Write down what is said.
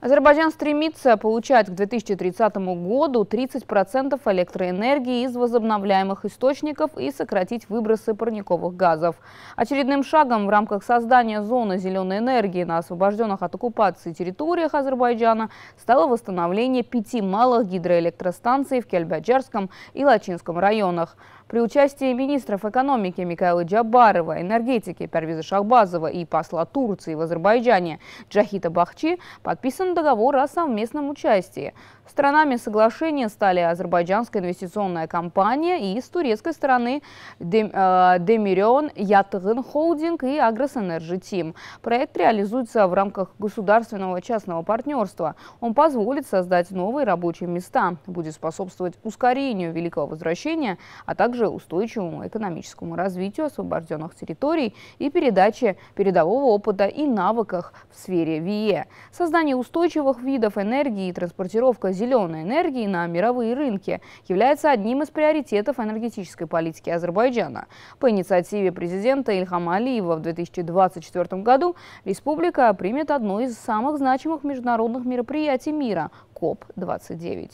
Азербайджан стремится получать к 2030 году 30% электроэнергии из возобновляемых источников и сократить выбросы парниковых газов. Очередным шагом в рамках создания зоны зеленой энергии на освобожденных от оккупации территориях Азербайджана стало восстановление пяти малых гидроэлектростанций в Кельбаджарском и Лачинском районах. При участии министров экономики Микаила Джабарова, энергетики Первиза Шахбазова и посла Турции в Азербайджане Джахита Бахчи подписан подписан договор о совместном участии. Сторонами соглашения стали азербайджанская инвестиционная компания и с турецкой стороны э, Демирион Ятгын Холдинг и Энерджи Тим. Проект реализуется в рамках государственного частного партнерства. Он позволит создать новые рабочие места, будет способствовать ускорению Великого Возвращения, а также устойчивому экономическому развитию освобожденных территорий и передаче передового опыта и навыков в сфере ВИЕ. Создание устойчивого устойчивых видов энергии и транспортировка зеленой энергии на мировые рынки является одним из приоритетов энергетической политики Азербайджана. По инициативе президента Ильхама Алиева в 2024 году республика примет одно из самых значимых международных мероприятий мира – КОП-29.